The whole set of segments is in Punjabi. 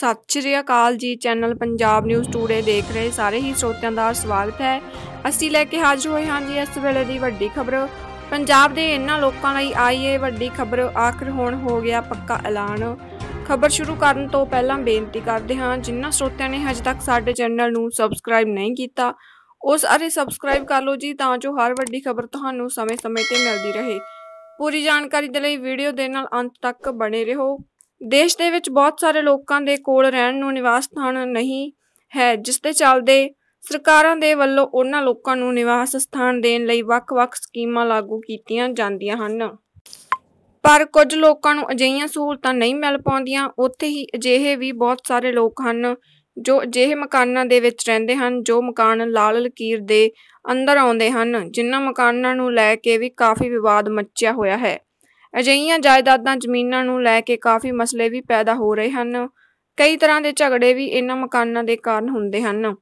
ਸਤਿ ਸ਼੍ਰੀ ਅਕਾਲ ਜੀ ਚੈਨਲ ਪੰਜਾਬ ਨਿਊਜ਼ ਟੂਡੇ ਦੇਖ ਰਹੇ ਸਾਰੇ ਹੀ ਸਰੋਤਿਆਂ ਦਾ ਸਵਾਗਤ ਹੈ ਅਸੀਂ ਲੈ ਕੇ ਹਾਜ਼ਰ ਹੋਏ ਹਾਂ ਜੀ ਇਸ ਵੇਲੇ ਦੀ ਵੱਡੀ ਖਬਰ ਪੰਜਾਬ ਦੇ ਇਹਨਾਂ ਲੋਕਾਂ ਲਈ ਆਈ ਇਹ ਵੱਡੀ ਖਬਰ ਆਖਰ ਹੁਣ ਹੋ ਗਿਆ ਪੱਕਾ ਐਲਾਨ ਖਬਰ ਸ਼ੁਰੂ ਕਰਨ ਤੋਂ ਪਹਿਲਾਂ ਬੇਨਤੀ ਕਰਦੇ ਹਾਂ ਜਿਨ੍ਹਾਂ ਸਰੋਤਿਆਂ ਨੇ ਹਜੇ ਤੱਕ ਸਾਡੇ ਚੈਨਲ ਨੂੰ ਸਬਸਕ੍ਰਾਈਬ ਨਹੀਂ ਕੀਤਾ ਉਹ ਸਾਰੇ ਸਬਸਕ੍ਰਾਈਬ ਕਰ ਲਓ ਜੀ ਤਾਂ ਜੋ ਹਰ ਵੱਡੀ ਖਬਰ ਤੁਹਾਨੂੰ ਸਮੇਂ-ਸਮੇਂ ਤੇ ਮਿਲਦੀ ਰਹੇ ਪੂਰੀ ਜਾਣਕਾਰੀ ਦੇ ਲਈ ਵੀਡੀਓ ਦੇ ਨਾਲ ਅੰਤ ਤੱਕ ਬਣੇ ਰਹੋ ਦੇਸ਼ ਦੇ ਵਿੱਚ ਬਹੁਤ ਸਾਰੇ ਲੋਕਾਂ ਦੇ ਕੋਲ ਰਹਿਣ ਨੂੰ ਨਿਵਾਸ ਸਥਾਨ ਨਹੀਂ ਹੈ ਜਿਸ ਦੇ ਚੱਲਦੇ ਸਰਕਾਰਾਂ ਦੇ ਵੱਲੋਂ ਉਹਨਾਂ ਲੋਕਾਂ ਨੂੰ ਨਿਵਾਸ ਸਥਾਨ ਦੇਣ ਲਈ ਵੱਖ-ਵੱਖ ਸਕੀਮਾਂ ਲਾਗੂ ਕੀਤੀਆਂ ਜਾਂਦੀਆਂ ਹਨ ਪਰ ਕੁਝ ਲੋਕਾਂ ਨੂੰ ਅਜਿਹੀਆਂ ਸਹੂਲਤਾਂ ਨਹੀਂ ਮਿਲ ਪਾਉਂਦੀਆਂ ਉੱਥੇ ਹੀ ਅਜਿਹੇ ਵੀ ਬਹੁਤ ਸਾਰੇ ਲੋਕ ਹਨ ਜੋ ਅਜਿਹੇ ਮਕਾਨਾਂ ਦੇ ਵਿੱਚ ਰਹਿੰਦੇ ਹਨ ਜੋ ਮਕਾਨ ਲਾਲ ਲਕੀਰ ਦੇ ਅੰਦਰ ਆਉਂਦੇ ਹਨ ਜਿਨ੍ਹਾਂ ਮਕਾਨਾਂ ਨੂੰ ਲੈ ਕੇ ਵੀ ਕਾਫੀ ਵਿਵਾਦ ਮੱਚਿਆ ਹੋਇਆ ਹੈ ਅਜਿਹੀਆਂ ਜਾਇਦਾਦਾਂ ਜ਼ਮੀਨਾਂ ਨੂੰ ਲੈ ਕੇ ਕਾਫੀ ਮਸਲੇ ਵੀ ਪੈਦਾ ਹੋ ਰਹੇ ਹਨ ਕਈ ਤਰ੍ਹਾਂ ਦੇ ਝਗੜੇ ਵੀ ਇਹਨਾਂ ਮਕਾਨਾਂ ਦੇ ਕਾਰਨ ਹੁੰਦੇ ਹਨ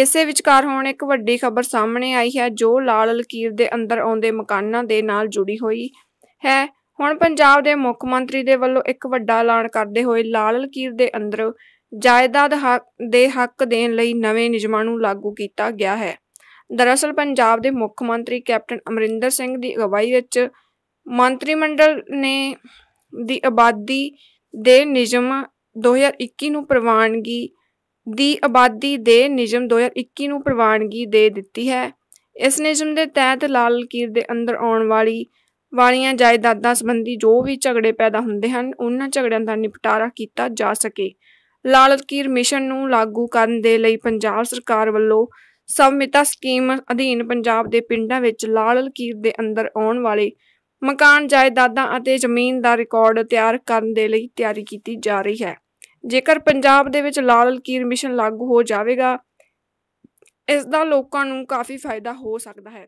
ਇਸੇ ਵਿਚਕਾਰ ਹੁਣ ਇੱਕ ਵੱਡੀ ਖਬਰ ਸਾਹਮਣੇ ਆਈ ਹੈ ਜੋ ਲਾਲ ਲਕੀਰ ਦੇ ਅੰਦਰ ਆਉਂਦੇ ਮਕਾਨਾਂ ਦੇ ਨਾਲ ਜੁੜੀ ਹੋਈ ਹੈ ਹੁਣ ਪੰਜਾਬ ਦੇ ਮੁੱਖ ਮੰਤਰੀ ਦੇ ਵੱਲੋਂ ਇੱਕ ਵੱਡਾ ਐਲਾਨ ਕਰਦੇ ਹੋਏ ਲਾਲ ਲਕੀਰ ਦੇ ਅੰਦਰ ਜਾਇਦਾਦ ਦੇ ਹੱਕ ਦੇਣ ਲਈ ਨਵੇਂ ਨਿਯਮਾਂ ਨੂੰ ਲਾਗੂ ਕੀਤਾ ਗਿਆ ਹੈ ਦਰਅਸਲ ਪੰਜਾਬ ਦੇ ਮੁੱਖ ਮੰਤਰੀ ਕੈਪਟਨ ਅਮਰਿੰਦਰ ਸਿੰਘ ਦੀ ਅਗਵਾਈ ਵਿੱਚ ਮੰਤਰੀ ਮੰਡਲ ਨੇ ਦੀ ਆਬਾਦੀ ਦੇ ਨਿਯਮ 2021 ਨੂੰ ਪ੍ਰਵਾਨਗੀ ਦੀ ਆਬਾਦੀ ਦੇ ਨਿਯਮ 2021 ਨੂੰ ਪ੍ਰਵਾਨਗੀ ਦੇ ਦਿੱਤੀ ਹੈ ਇਸ ਨਿਯਮ ਦੇ ਤਹਿਤ ਲਾਲ ਕੀਰ ਦੇ ਅੰਦਰ ਆਉਣ ਵਾਲੀ ਵਾਲੀਆਂ ਜਾਇਦਾਦਾਂ ਸੰਬੰਧੀ ਜੋ ਵੀ ਝਗੜੇ ਪੈਦਾ ਹੁੰਦੇ ਹਨ ਉਹਨਾਂ ਝਗੜਿਆਂ ਦਾ ਨਿਪਟਾਰਾ ਕੀਤਾ ਜਾ ਸਕੇ ਲਾਲ ਕੀਰ ਮਿਸ਼ਨ ਨੂੰ ਲਾਗੂ ਕਰਨ ਦੇ ਲਈ ਪੰਜਾਬ ਸਰਕਾਰ ਵੱਲੋਂ ਸਵਮਿਤਾ ਸਕੀਮ ਅਧੀਨ ਪੰਜਾਬ ਦੇ ਪਿੰਡਾਂ ਵਿੱਚ ਲਾਲ ਕੀਰ ਦੇ ਅੰਦਰ ਆਉਣ ਵਾਲੇ ਮਕਾਨ ਜਾਇਦਾਦਾਂ ਅਤੇ ਜ਼ਮੀਨ ਦਾ ਰਿਕਾਰਡ ਤਿਆਰ ਕਰਨ ਦੇ ਲਈ ਤਿਆਰੀ ਕੀਤੀ ਜਾ ਰਹੀ ਹੈ ਜੇਕਰ ਪੰਜਾਬ ਦੇ ਵਿੱਚ ਲਾਲ ਲਕੀਰ ਮਿਸ਼ਨ ਲਾਗੂ ਹੋ ਜਾਵੇਗਾ ਇਸ ਦਾ ਲੋਕਾਂ ਨੂੰ ਕਾਫੀ ਫਾਇਦਾ ਹੋ ਸਕਦਾ ਹੈ